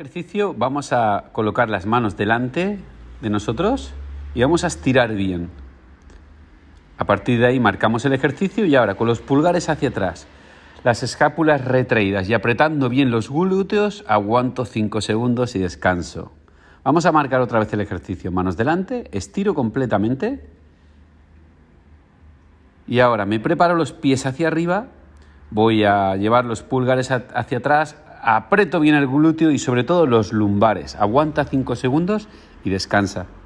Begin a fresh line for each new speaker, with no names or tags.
ejercicio vamos a colocar las manos delante de nosotros y vamos a estirar bien. A partir de ahí marcamos el ejercicio y ahora con los pulgares hacia atrás, las escápulas retraídas y apretando bien los glúteos, aguanto 5 segundos y descanso. Vamos a marcar otra vez el ejercicio. Manos delante, estiro completamente. Y ahora me preparo los pies hacia arriba, voy a llevar los pulgares hacia atrás, aprieto bien el glúteo y sobre todo los lumbares. Aguanta 5 segundos y descansa.